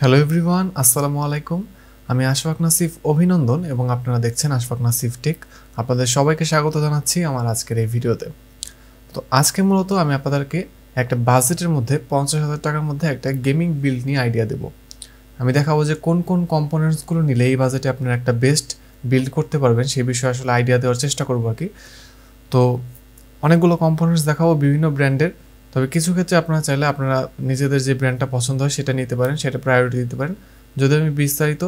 hello everyone আসসালামু আলাইকুম আমি আশফাক নাসিফ অভিনন্দন এবং আপনারা দেখছেন আশফাক নাসিফ টেক আপনাদের সবাইকে স্বাগত জানাচ্ছি আমার আজকের এই ভিডিওতে তো আজকে মূলত আমি আপনাদেরকে একটা বাজেটের মধ্যে পঞ্চাশ হাজার টাকার মধ্যে একটা গেমিং বিল্ড নিয়ে আইডিয়া দেব আমি দেখাবো যে কোন কোন কম্পোনেন্টসগুলো নিলে এই বাজেটে আপনারা একটা বেস্ট বিল্ড করতে পারবেন সেই বিষয়ে আসলে আইডিয়া দেওয়ার চেষ্টা করবো আর কি তো অনেকগুলো কম্পোনেন্টস দেখাবো বিভিন্ন ব্র্যান্ডের তবে কিছু ক্ষেত্রে আপনারা চাইলে আপনারা নিজেদের যে ব্র্যান্ডটা পছন্দ হয় সেটা নিতে পারেন সেটা প্রায়োরিটি দিতে পারেন যদি আমি বিস্তারিত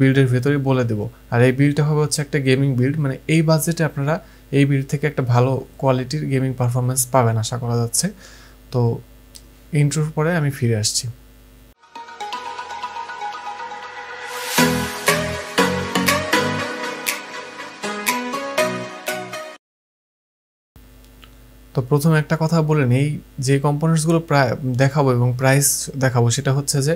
বিল্ডের ভেতরেই বলে দেবো আর এই বিলটা হবে হচ্ছে একটা গেমিং বিল্ড মানে এই বাজেটে আপনারা এই বিল্ড থেকে একটা ভালো কোয়ালিটির গেমিং পারফরমেন্স পাবেন আশা করা যাচ্ছে তো ইন্ট্রোর পরে আমি ফিরে আসছি তো প্রথমে একটা কথা বলে নেই যে কম্পোনেন্টসগুলো প্রায় দেখাবো এবং প্রাইস দেখাবো সেটা হচ্ছে যে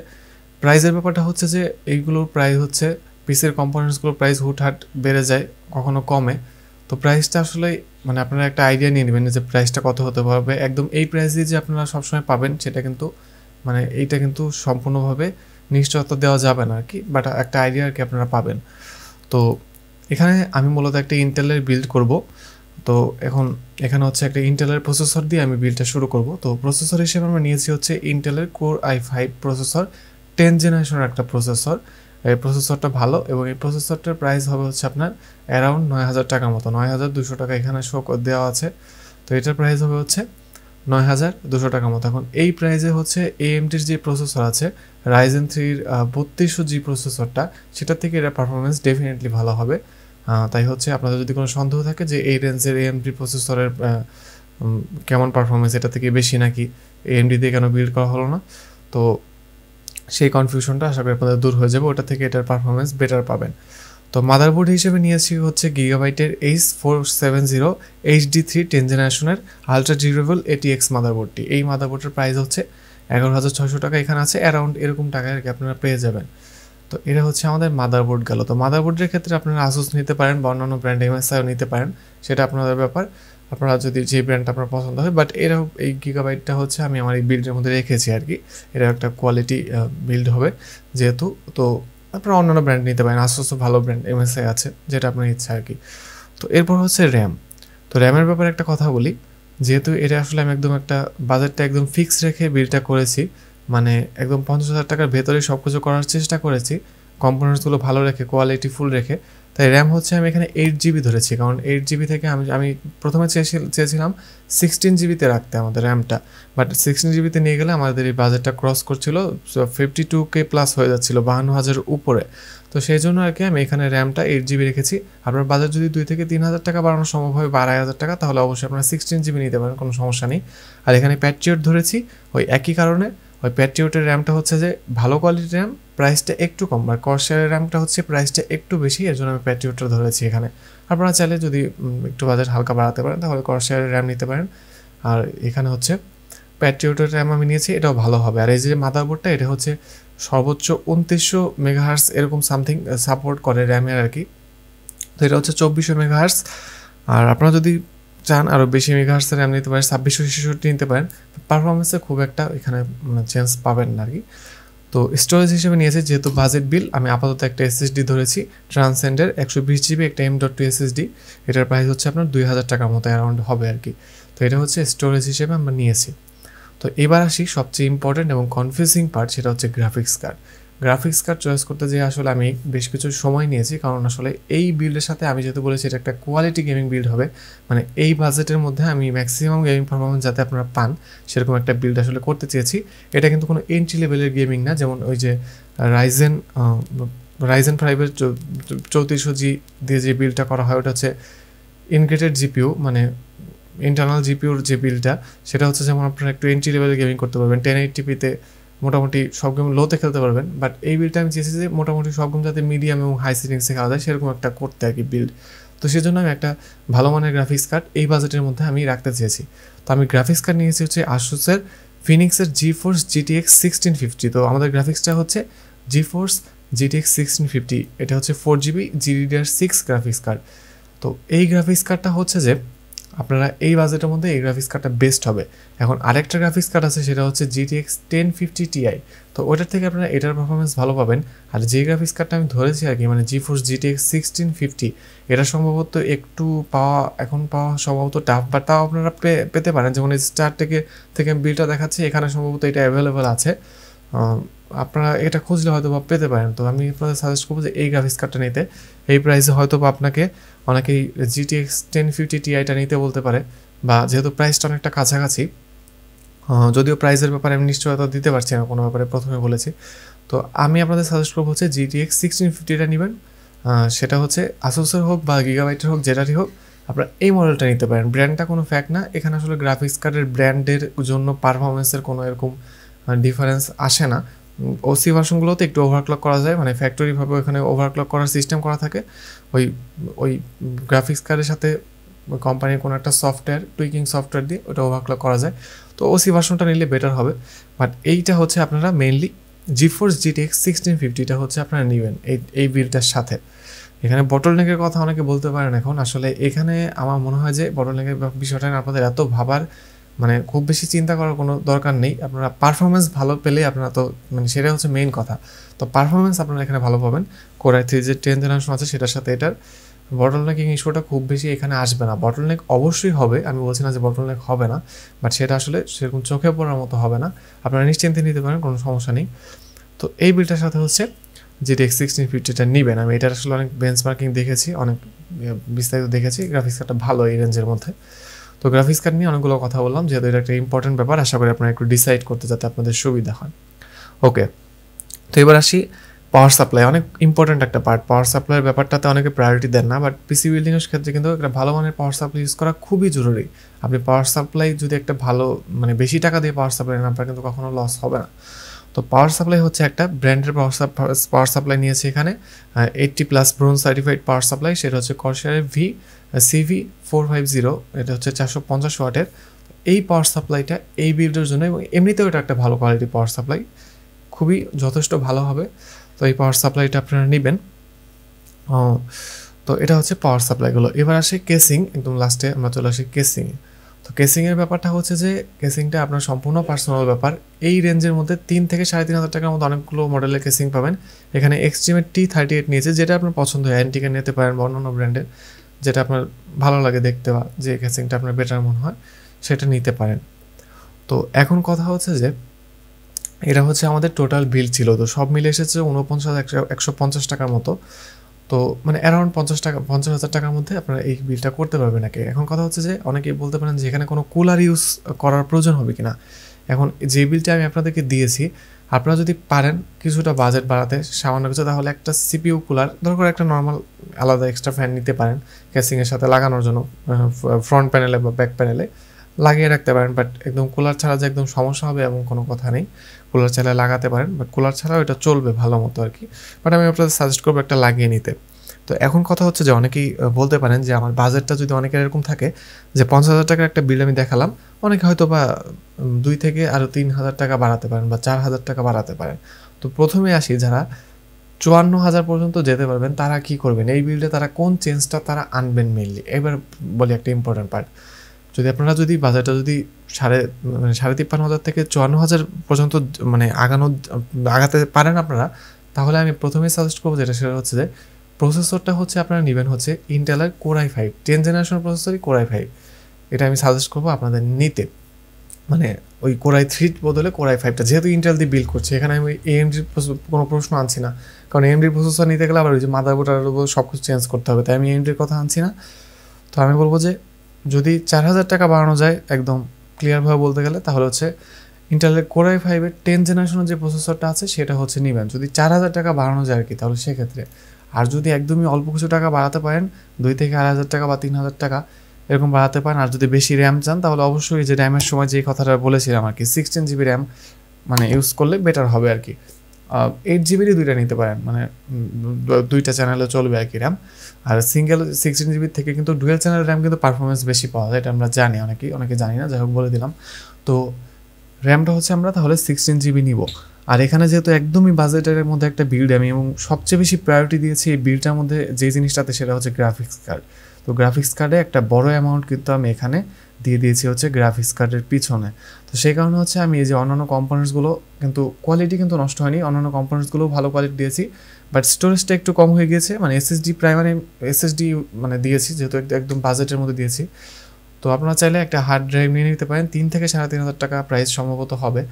প্রাইজের ব্যাপারটা হচ্ছে যে এইগুলোর প্রাইস হচ্ছে পিসের কম্পোনেন্টসগুলোর প্রাইস হুটহাট বেড়ে যায় কখনো কমে তো প্রাইসটা আসলে মানে আপনারা একটা আইডিয়া নিয়ে নেবেন যে প্রাইসটা কত হতে পারবে একদম এই প্রাইস দিয়ে যে আপনারা সবসময় পাবেন সেটা কিন্তু মানে এইটা কিন্তু সম্পূর্ণভাবে নিশ্চয়তা দেওয়া যাবে না আর কি বাট একটা আইডিয়া আর কি আপনারা পাবেন তো এখানে আমি মূলত একটা ইন্টেলের বিল্ড করব তো এখন এখানে হচ্ছে একটা ইন্টেলের প্রসেসর দিয়ে আমি বিলটা শুরু করব তো প্রসেসর হিসেবে আমরা নিয়েছি হচ্ছে ইন্টেলের core I five processor ten জেনারেশনের একটা প্রসেসর এই প্রসেসরটা ভালো এবং এই প্রসেসরটার প্রাইস হবে হচ্ছে আপনার অ্যারাউন্ড নয় হাজার টাকার মতো নয় হাজার দুশো টাকা এখানে শো দেওয়া আছে তো এটার প্রাইস হবে হচ্ছে নয় হাজার দুশো টাকার মতো এখন এই প্রাইজে হচ্ছে এএমটির যে প্রসেসর আছে রাইজেন থ্রির বত্রিশশো জি প্রসেসরটা সেটার থেকে এটা পারফরমেন্স ডেফিনেটলি ভালো হবে তাই হচ্ছে আপনাদের যদি কোনো সন্দেহ থাকে যে এই রেঞ্জের এএমডি প্রসেসরের কেমন পারফরমেন্স এটা থেকে বেশি নাকি এএমডি দিয়ে কেন বিল্ড করা হলো না তো সেই কনফিউশনটা আশা করি আপনাদের দূর হয়ে যাবে ওটা থেকে এটার পারফরমেন্স বেটার পাবেন তো মাদারবোর্ড হিসেবে নিয়েছি হচ্ছে গিগাবাইটের H four seven zero H D three ten জেনারেশনের আলট্রা ডিউরেবল এটি এক্স মাদারবোর্ডটি এই মাদারবোর্ডের প্রাইস হচ্ছে এগারো হাজার ছশো টাকা এখানে আছে অ্যারাউন্ড এরকম টাকায় আর কি আপনারা পেয়ে যাবেন তো এটা হচ্ছে আমাদের মাদারবোর্ড গেল তো মাদারবোর্ডের ক্ষেত্রে আপনারা আসুস নিতে পারেন বা অন্যান্য ব্র্যান্ড এমএসআইও নিতে পারেন সেটা আপনাদের ব্যাপার আপনারা যদি যে ব্র্যান্ডটা আপনার পছন্দ হয় বাট এরা এই গিগাবাইটটা হচ্ছে আমি আমার এই বিল্ডের মধ্যে রেখেছি আর কি এরা একটা কোয়ালিটি বিল্ড হবে যেহেতু তো আপনারা অন্যান্য ব্র্যান্ড নিতে পারেন আসুস ভালো ব্র্যান্ড এমএসআই আছে যেটা আপনার ইচ্ছা আর কি তো এরপর হচ্ছে র্যাম তো র্যামের ব্যাপারে একটা কথা বলি যেহেতু এটা আসলে আমি একদম একটা বাজেটটা একদম ফিক্স রেখে বিলটা করেছি মানে একদম পঞ্চাশ হাজার টাকার ভেতরে সব কিছু করার চেষ্টা করেছি কম্পোনেন্টসগুলো ভালো রেখে কোয়ালিটি ফুল রেখে তাই র্যাম হচ্ছে আমি এখানে এইট জিবি ধরেছি কারণ এইট জিবি থেকে আমি আমি প্রথমে চেয়েছিলাম সিক্সটিন জিবিতে রাখতে আমাদের র্যামটা বাট সিক্সটিন জিবিতে নিয়ে গেলে আমাদের এই বাজেটটা ক্রস করছিল ফিফটি টু কে প্লাস হয়ে যাচ্ছিলো বাহান্ন হাজারের উপরে তো সেই জন্য আর কি আমি এখানে র্যামটা এইট জিবি রেখেছি আপনার বাজেট যদি দুই থেকে তিন হাজার টাকা বাড়ানো সম্ভব হয় বারো হাজার টাকা তাহলে অবশ্যই আপনারা সিক্সটিন জিবি নিতে পারেন কোনো সমস্যা নেই আর এখানে প্যাট্রিয়ট ধরেছি ওই একই কারণে ওই প্যাট্রিওটের র্যামটা হচ্ছে যে ভালো কোয়ালিটির র্যাম প্রাইসটা একটু কম আর কর্সিয়ারের র্যামটা হচ্ছে প্রাইসটা একটু বেশি এর জন্য আমি প্যাট্রিওটটা ধরেছি এখানে আপনারা চাইলে যদি একটু বাজেট হালকা বাড়াতে পারেন তাহলে করশিয়ারের র্যাম নিতে পারেন আর এখানে হচ্ছে প্যাট্রিওটের র্যাম আমি নিয়েছি এটাও ভালো হবে আর এই যে মাদারবোর্ডটা এটা হচ্ছে সর্বোচ্চ উনত্রিশশো মেগাহার্স এরকম সামথিং সাপোর্ট uh, করে র্যামের আর কি তো এটা হচ্ছে চব্বিশশো মেগাহার্স আর আপনারা যদি চান আরও বেশি মেগাহার্সের আপনি নিতে পারেন ছাব্বিশশো ছেষট্টি নিতে পারেন পারফরমেন্সে খুব একটা এখানে চেঞ্জ মানে পাবেন না আর কি তো স্টোরেজ হিসেবে নিয়েছে যেহেতু বাজেট বিল আমি আপাতত একটা এসএসডি ধরেছি ট্রান্সেন্ডের একশো বিশ জিবি একটা এম ডট টু এসএসডি এটার প্রাইস হচ্ছে আপনার দুই হাজার টাকার মতো অ্যারাউন্ড হবে আর কি তো এটা হচ্ছে স্টোরেজ হিসেবে আমরা নিয়েছি তো এবার আসি সবচেয়ে ইম্পর্টেন্ট এবং কনফিউজিং পার্ট সেটা হচ্ছে graphics card graphics card choice করতে যেয়ে আসলে আমি বেশ কিছু সময় নিয়েছি কারণ আসলে এই বিল্ডের সাথে আমি যেহেতু বলেছি এটা একটা কোয়ালিটি গেমিং বিল্ড হবে মানে এই বাজেটের মধ্যে আমি ম্যাক্সিমাম গেমিং পারফরমেন্স যাতে আপনারা পান সেরকম একটা বিল্ড আসলে করতে চেয়েছি এটা কিন্তু কোনো এন্ট্রি লেভেলের গেমিং না যেমন ওই যে রাইজেন রাইজেন ফাইভের চৌত্রিশশো জি দিয়ে যে বিলটা করা হয় ওটা হচ্ছে ইনগ্রেটেড জিপিও মানে ইন্টারনাল জিপিওর যে বিলটা সেটা হচ্ছে যেমন আপনারা একটু এন্ট্রি লেভেলে গেমিং করতে পারবেন টেন এইট টিপিতে মোটামুটি সব গেম লোতে খেলতে পারবেন বাট এই বিলটা আমি চেয়েছি যে মোটামুটি সব গেম যাতে মিডিয়াম এবং হাই সেটিংসে খেলা যায় সেরকম একটা করতে আর কি বিল্ড তো সেজন্য আমি একটা ভালো মানের গ্রাফিক্স কার্ড এই বাজেটের মধ্যে আমি রাখতে চেয়েছি তো আমি গ্রাফিক্স কার্ড নিয়েছি হচ্ছে আসুসের ফিনিক্সের GeForce GTX sixteen fifty তো আমাদের গ্রাফিক্সটা হচ্ছে GeForce GTX sixteen fifty এটা হচ্ছে four GB GDDR six graphics card তো এই গ্রাফিক্স কার্ডটা হচ্ছে যে আপনারা এই বাজেটের মধ্যে এই গ্রাফিক্স কার্ডটা বেস্ট হবে এখন আরেকটা গ্রাফিক্স কার্ড আছে সেটা হচ্ছে জিটিএক্স টেন ফিফটি টিআই তো ওটার থেকে আপনারা এটার পারফরমেন্স ভালো পাবেন আর যে গ্রাফিক্স কার্ডটা আমি ধরেছি আর কি মানে GeForce GTX sixteen fifty এটা সম্ভবত একটু পাওয়া এখন পাওয়া সম্ভবত টাফ বা তাও আপনারা পেতে পারেন যেমন স্টার থেকে থেকে বিলটা দেখাচ্ছে এখানে সম্ভবত এটা অ্যাভেলেবেল আছে আপনারা এটা খুঁজলে হয়তো বা পেতে পারেন তো আমি আপনাদের সাজেস্ট করবো যে এই গ্রাফিক্স কার্ডটা নিতে এই প্রাইসে হয়তো আপনাকে অনেকেই জিটিএক্স টেন ফিফটি টিআইটা নিতে বলতে পারে বা যেহেতু প্রাইসটা অনেকটা কাছাকাছি যদিও প্রাইসের ব্যাপারে আমি নিশ্চয়তা দিতে পারছি না কোনো ব্যাপারে প্রথমে বলেছি তো আমি আপনাদের সাজেস্ট করবো হচ্ছে জিটিএক্স সিক্সটিন ফিফটিটা নেবেন সেটা হচ্ছে আসোসের হোক বা গিগাবাইটের হোক যেটারই হোক আপনারা এই মডেলটা নিতে পারেন ব্র্যান্ডটা কোনো ফ্যাক্ট না এখানে আসলে গ্রাফিক্স কার্ডের ব্র্যান্ডের জন্য পারফরমেন্সের কোনো এরকম ডিফারেন্স আসে না ওসি ভার্সনগুলোতে একটু ওভারক্লক করা যায় মানে ফ্যাক্টরিভাবে ওখানে ওভারক্লক করার সিস্টেম করা থাকে ওই ওই গ্রাফিক্স কার্ডের সাথে কোম্পানির কোনো একটা সফটওয়্যার টুইকিং সফটওয়্যার দিয়ে ওটা ওভারক্লক করা যায় তো ওসি ভার্সনটা নিলে বেটার হবে বাট এইটা হচ্ছে আপনারা মেনলি জিফোর্স জিটিএক্স সিক্সটিন ফিফটিটা হচ্ছে আপনারা নেবেন এই এই বিলটার সাথে এখানে বটল নেকের কথা অনেকে বলতে পারেন এখন আসলে এখানে আমার মনে হয় যে বটল নেকের বিষয়টা আপনাদের এত ভাবার মানে খুব বেশি চিন্তা করার কোনো দরকার নেই আপনারা পারফরমেন্স ভালো পেলে আপনারা তো মানে সেটা হচ্ছে মেইন কথা তো পারফরমেন্স আপনারা এখানে ভালো পাবেন কোরাই থ্রি যে টেন জেনারেশন আছে সেটার সাথে এটার বটলনেকিং ইস্যুটা খুব বেশি এখানে আসবে না বটলনেক অবশ্যই হবে আমি বলছি না যে বটলনেক হবে না বাট সেটা আসলে সেরকম চোখে পড়ার মতো হবে না আপনারা নিশ্চিন্তে নিতে পারেন কোনো সমস্যা নেই তো এই বিলটার সাথে হচ্ছে যে ডেক সিক্সটিন ফিফটিটা নেবেন আমি এটার আসলে অনেক বেঞ্চ মার্কিং দেখেছি অনেক বিস্তারিত দেখেছি গ্রাফিক্স কার্ডটা ভালো এই রেঞ্জের মধ্যে তো গ্রাফিক্স কার্ড নিয়ে অনেকগুলো কথা বললাম যেহেতু এটা একটা ইম্পর্টেন্ট ব্যাপার আশা করি আপনারা একটু ডিসাইড করতে যাতে আপনাদের সুবিধা হয় ওকে তো এবার আসি পাওয়ার সাপ্লাই অনেক ইম্পর্ট্যান্ট একটা পার্ট পাওয়ার সাপ্লাইয়ের ব্যাপারটাতে অনেকে প্রায়োরিটি দেন না বাট পিসি বিল্ডিংয়ের ক্ষেত্রে কিন্তু একটা ভালো মানের পাওয়ার সাপ্লাই ইউজ করা খুবই জরুরি আপনি পাওয়ার সাপ্লাই যদি একটা ভালো মানে বেশি টাকা দিয়ে পাওয়ার সাপ্লাই নেন আপনার কিন্তু কখনো লস হবে না তো পাওয়ার সাপ্লাই হচ্ছে একটা ব্র্যান্ডের পাওয়ার সাপ্লাই নিয়েছে এখানে eighty plus bronze certified power supply সেটা হচ্ছে করশিয়ারের V CV four five zero এটা হচ্ছে চারশো পঞ্চাশ ওয়াটের এই পাওয়ার সাপ্লাইটা এই বিল্ডের জন্য এবং এমনিতেও এটা একটা ভালো কোয়ালিটি পাওয়ার সাপ্লাই খুবই যথেষ্ট ভালো হবে তো এই পাওয়ার সাপ্লাইটা আপনারা নেবেন তো এটা হচ্ছে পাওয়ার সাপ্লাইগুলো এবার আসে কেসিং একদম লাস্টে আমরা চলে আসি কেসিং তো কেসিংয়ের ব্যাপারটা হচ্ছে যে কেসিংটা আপনার সম্পূর্ণ পার্সোনাল ব্যাপার এই রেঞ্জের মধ্যে তিন থেকে সাড়ে তিন হাজার টাকার মতো অনেকগুলো মডেলের কেসিং পাবেন এখানে এক্সট্রিমের টি থার্টি এইট নিয়েছে যেটা আপনার পছন্দ হয় অ্যান্টিকা নিতে পারেন বা অন্যান্য ব্র্যান্ডের যেটা আপনার ভালো লাগে দেখতে বা যে ক্যাচিংটা আপনার বেটার মনে হয় সেটা নিতে পারেন তো এখন কথা হচ্ছে যে এটা হচ্ছে আমাদের টোটাল বিল ছিল তো সব মিলে এসেছে উনপঞ্চাশ একশো একশো পঞ্চাশ টাকার মতো তো মানে অ্যারাউন্ড পঞ্চাশ টাকা পঞ্চাশ হাজার টাকার মধ্যে আপনারা এই বিলটা করতে পারবেন নাকি এখন কথা হচ্ছে যে অনেকেই বলতে পারেন যে এখানে কোনো কুলার ইউজ করার প্রয়োজন হবে কি না এখন যে বিলটা আমি আপনাদেরকে দিয়েছি আপনারা যদি পারেন কিছুটা বাজেট বাড়াতে সামান্য কিছু তাহলে একটা সিপিউ কুলার করে একটা নর্মাল আলাদা এক্সট্রা ফ্যান নিতে পারেন ক্যাসিংয়ের সাথে লাগানোর জন্য ফ্রন্ট প্যানেলে বা ব্যাক প্যানেলে লাগিয়ে রাখতে পারেন বাট একদম কুলার ছাড়া যে একদম সমস্যা হবে এমন কোনো কথা নেই কুলার ছাড়া লাগাতে পারেন বাট কুলার ছাড়াও এটা চলবে ভালো মতো আর কি বাট আমি আপনাদের সাজেস্ট করবো একটা লাগিয়ে নিতে তো এখন কথা হচ্ছে যে অনেকেই বলতে পারেন যে আমার বাজেটটা যদি অনেকের এরকম থাকে যে পঞ্চাশ হাজার টাকার একটা বিল আমি দেখালাম অনেকে হয়তো বা দুই থেকে আরও তিন হাজার টাকা বাড়াতে পারেন বা চার হাজার টাকা বাড়াতে পারেন তো প্রথমে আসি যারা চুয়ান্ন হাজার পর্যন্ত যেতে পারবেন তারা কি করবেন এই বিলটা তারা কোন চেঞ্জটা তারা আনবেন মেনলি এবার বলি একটা ইম্পর্টেন্ট পার্ট যদি আপনারা যদি বাজারটা যদি সাড়ে মানে সাড়ে তিপ্পান্ন হাজার থেকে চুয়ান্ন হাজার পর্যন্ত মানে আগানো আগাতে পারেন আপনারা তাহলে আমি প্রথমেই সাজেস্ট করবো যেটা সেটা হচ্ছে যে প্রসেসরটা হচ্ছে আপনারা নেবেন হচ্ছে ইন্টেলার কোরাই ফাইভ টেন জেনারেশন প্রসেসরই কোরাই ফাইভ এটা আমি সাজেস্ট করবো আপনাদের নিতে মানে ওই কোরাই থ্রির বদলে কোরাই ফাইভটা যেহেতু ইন্টেল দিয়ে বিল্ড করছে এখানে আমি এএমডির কোনো প্রশ্ন আনছি না কারণ এএমডির প্রসেসর নিতে গেলে আবার ওই যে মাদারবোর্ডের উপর সব কিছু চেঞ্জ করতে হবে তাই আমি এএমডির কথা আনছি না তো আমি বলবো যে যদি চার হাজার টাকা বাড়ানো যায় একদম ক্লিয়ারভাবে বলতে গেলে তাহলে হচ্ছে ইন্টারলের কোরাই ফাইভের টেন জেনারেশনের যে প্রসেসরটা আছে সেটা হচ্ছে নেবেন যদি চার হাজার টাকা বাড়ানো যায় আর কি তাহলে সেক্ষেত্রে আর যদি একদমই অল্প কিছু টাকা বাড়াতে পারেন দুই থেকে আড়াই হাজার টাকা বা তিন হাজার টাকা এরকম বাড়াতে পারেন আর যদি বেশি র্যাম চান তাহলে অবশ্যই যে র্যামের সময় যে কথাটা বলেছিলাম আর কি সিক্সটিন জিবি র্যাম মানে ইউজ করলে বেটার হবে আর কি এইট জিবিরই দুইটা নিতে পারেন মানে দুইটা চ্যানেলে চলবে আর কি র্যাম আর সিঙ্গেল সিক্সটিন জিবির থেকে কিন্তু ডুয়েল চ্যানেল র্যাম কিন্তু পারফরমেন্স বেশি পাওয়া যায় এটা আমরা জানি অনেকেই অনেকে জানি না যাই হোক বলে দিলাম তো র্যামটা হচ্ছে আমরা তাহলে সিক্সটিন জিবি নিব আর এখানে যেহেতু একদমই বাজেটের মধ্যে একটা বিল্ড আমি এবং সবচেয়ে বেশি প্রায়োরিটি দিয়েছি এই বিলটার মধ্যে যে জিনিসটাতে সেটা হচ্ছে গ্রাফিক্স কার্ড তো গ্রাফিক্স কার্ডে একটা বড় অ্যামাউন্ট কিন্তু আমি এখানে দিয়ে দিয়েছি হচ্ছে গ্রাফিক্স কার্ডের পিছনে তো সেই কারণে হচ্ছে আমি এই যে অন্যান্য কম্পোনেন্টসগুলো কিন্তু কোয়ালিটি কিন্তু নষ্ট হয়নি অন্যান্য কম্পোনেন্টসগুলোও ভালো কোয়ালিটি দিয়েছি বাট স্টোরেজটা একটু কম হয়ে গিয়েছে মানে এসএসডি প্রায় মানে এসএসডি মানে দিয়েছি যেহেতু একদম বাজেটের মধ্যে দিয়েছি তো আপনারা চাইলে একটা হার্ড ড্রাইভ নিয়ে নিতে পারেন তিন থেকে সাড়ে তিন হাজার টাকা প্রাইস সম্ভবত হবে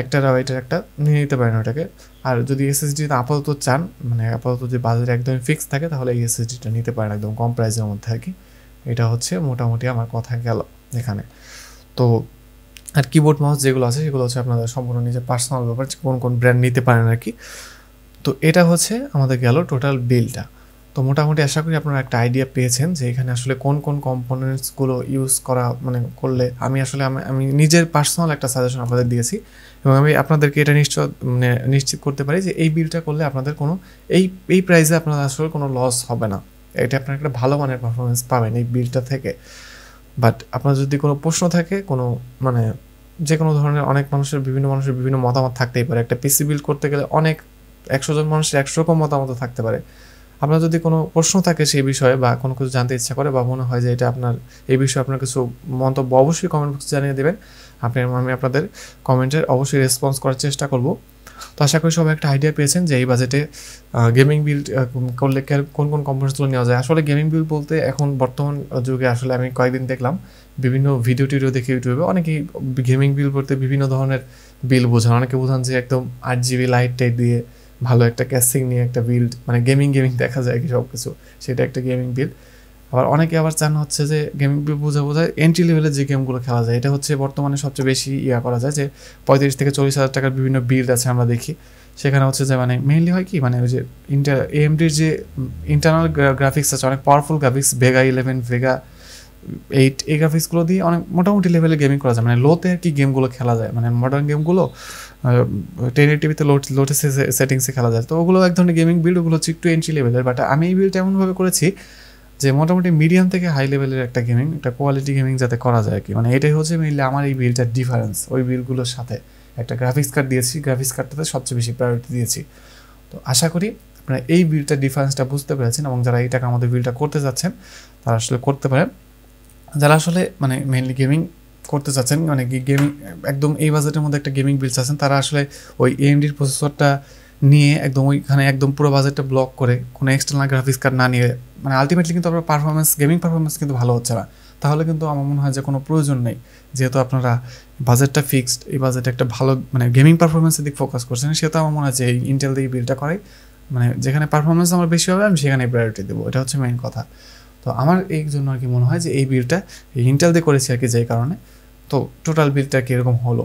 একটা এটার একটা নিয়ে নিতে পারেন ওটাকে আর যদি এসএসডি আপাতত চান মানে আপাতত যে বাজেট একদম ফিক্স থাকে তাহলে এই এসএসডিটা নিতে পারেন একদম কম প্রাইসের মধ্যে আর কি এটা হচ্ছে মোটামুটি আমার কথা গেল এখানে তো আর কিবোর্ড মাউস যেগুলো আছে সেগুলো হচ্ছে আপনাদের সম্পূর্ণ নিজের পার্সোনাল ব্যাপার কোন কোন ব্র্যান্ড নিতে পারেন আর কি তো এটা হচ্ছে আমাদের গেল টোটাল বিলটা তো মোটামুটি আশা করি আপনারা একটা আইডিয়া পেয়েছেন যে এখানে আসলে কোন কোন কম্পোনেন্টসগুলো ইউজ করা মানে করলে আমি আসলে আমি নিজের পার্সোনাল একটা সাজেশন আপনাদের দিয়েছি এবং আমি আপনাদেরকে এটা নিশ্চয় মানে নিশ্চিত করতে পারি যে এই বিলটা করলে আপনাদের কোনো এই এই প্রাইসে আপনাদের আসলে কোনো লস হবে না এটা আপনার একটা ভালো মানের পারফরমেন্স পাবেন এই বিলটা থেকে বাট আপনার যদি কোনো প্রশ্ন থাকে কোনো মানে যে কোনো ধরনের অনেক মানুষের বিভিন্ন মানুষের বিভিন্ন মতামত থাকতেই পারে একটা পিসি বিল করতে গেলে অনেক একশো জন মানুষের একশো রকম মতামত থাকতে পারে আপনার যদি কোনো প্রশ্ন থাকে সেই বিষয়ে বা কোনো কিছু জানতে ইচ্ছা করে বা মনে হয় যে এটা আপনার এই বিষয়ে আপনার কিছু মন্তব্য অবশ্যই কমেন্ট বক্সে জানিয়ে দেবেন আপনি আমি আপনাদের কমেন্টের অবশ্যই রেসপন্স করার চেষ্টা করব তো আশা করি সবাই একটা আইডিয়া পেয়েছেন যে এই বাজেটে গেমিং বিল করলে কোন কোন কম্পোনেন্টসগুলো নেওয়া যায় আসলে গেমিং বিল বলতে এখন বর্তমান যুগে আসলে আমি কয়েকদিন দেখলাম বিভিন্ন ভিডিও টিডিও দেখি ইউটিউবে অনেকেই গেমিং বিল বলতে বিভিন্ন ধরনের বিল বোঝান অনেকে বোঝান যে একদম আট জিবি লাইট টাইট দিয়ে ভালো একটা ক্যাসিং নিয়ে একটা বিল্ড মানে গেমিং গেমিং দেখা যায় কি সব কিছু সেটা একটা গেমিং বিল্ড আবার অনেকে আবার চান হচ্ছে যে গেমিং বোঝা বোঝায় এন্ট্রি লেভেলের যে গেমগুলো খেলা যায় এটা হচ্ছে বর্তমানে সবচেয়ে বেশি ইয়া করা যায় যে পঁয়ত্রিশ থেকে চল্লিশ হাজার টাকার বিভিন্ন বিল্ড আছে আমরা দেখি সেখানে হচ্ছে যে মানে মেইনলি হয় কি মানে ওই যে ইন্টার এএমডির যে ইন্টারনাল গ্রাফিক্স আছে অনেক powerful graphics Vega eleven Vega eight এই গ্রাফিক্সগুলো দিয়ে অনেক মোটামুটি লেভেলে গেমিং করা যায় মানে লোতে আর কি গেমগুলো খেলা যায় মানে মডার্ন গেমগুলো টেন টিভিতে লোট লোটে সেটিংসে খেলা যায় তো ওগুলো এক ধরনের গেমিং বিল্ড ওগুলো হচ্ছে একটু এন্ট্রি লেভেলের বাট আমি এই বিল্ড এমনভাবে করেছি যে মোটামুটি মিডিয়াম থেকে হাই লেভেলের একটা গেমিং একটা কোয়ালিটি গেমিং যাতে করা যায় কি মানে এটাই হচ্ছে মেইনলি আমার এই বিলটার ডিফারেন্স ওই বিলগুলোর সাথে একটা গ্রাফিক্স কার্ড দিয়েছি গ্রাফিক্স কার্ডটাতে সবচেয়ে বেশি প্রায়োরিটি দিয়েছি তো আশা করি আপনারা এই বিলটার ডিফারেন্সটা বুঝতে পেরেছেন এবং যারা এই টাকা আমাদের বিলটা করতে যাচ্ছেন তারা আসলে করতে পারেন যারা আসলে মানে মেনলি গেমিং করতে চাচ্ছেন মানে গেমিং একদম এই বাজেটের মধ্যে একটা গেমিং বিল চাচ্ছেন তারা আসলে ওই এএমডির প্রসেসরটা নিয়ে একদম ওইখানে একদম পুরো বাজেটটা ব্লক করে কোনো এক্সটার্নাল গ্রাফিক্স কার্ড না নিয়ে মানে আলটিমেটলি কিন্তু আপনার পারফরমেন্স গেমিং পারফরমেন্স কিন্তু ভালো হচ্ছে না তাহলে কিন্তু আমার মনে হয় যে কোনো প্রয়োজন নেই যেহেতু আপনারা বাজেটটা ফিক্সড এই বাজেটে একটা ভালো মানে গেমিং পারফরমেন্সের দিক ফোকাস করছেন সেহেতু আমার মনে হয় যে ইন্টেল দিয়ে বিলটা করাই মানে যেখানে পারফরমেন্স আমার বেশি হবে আমি সেখানে প্রায়োরিটি দেবো এটা হচ্ছে মেইন কথা তো আমার এই জন্য আর কি মনে হয় যে এই বিলটা ইন্টেল দিয়ে করেছি আর কি যেই কারণে তো টোটাল বিলটা কীরকম হলো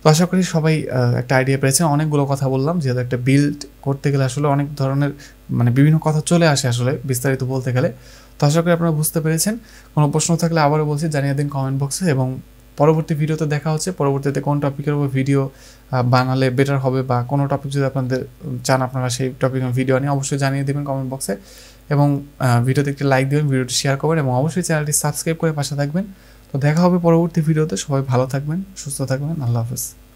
তো আশা করি সবাই একটা আইডিয়া পেয়েছে অনেকগুলো কথা বললাম যেহেতু একটা বিল্ড করতে গেলে আসলে অনেক ধরনের মানে বিভিন্ন কথা চলে আসে আসলে বিস্তারিত বলতে গেলে তো আশা করি আপনারা বুঝতে পেরেছেন কোনো প্রশ্ন থাকলে আবারও বলছি জানিয়ে দিন কমেন্ট বক্সে এবং পরবর্তী ভিডিওতে দেখা হচ্ছে পরবর্তীতে কোন টপিকের উপর ভিডিও বানালে বেটার হবে বা কোনো টপিক যদি আপনাদের চান আপনারা সেই টপিক ভিডিও নিয়ে অবশ্যই জানিয়ে দেবেন কমেন্ট বক্সে এবং ভিডিওতে একটি লাইক দেবেন ভিডিওটি শেয়ার করবেন এবং অবশ্যই চ্যানেলটি সাবস্ক্রাইব করে পাশে থাকবেন তো দেখা হবে পরবর্তী ভিডিওতে সবাই ভালো থাকবেন সুস্থ থাকবেন আল্লাহ হাফেজ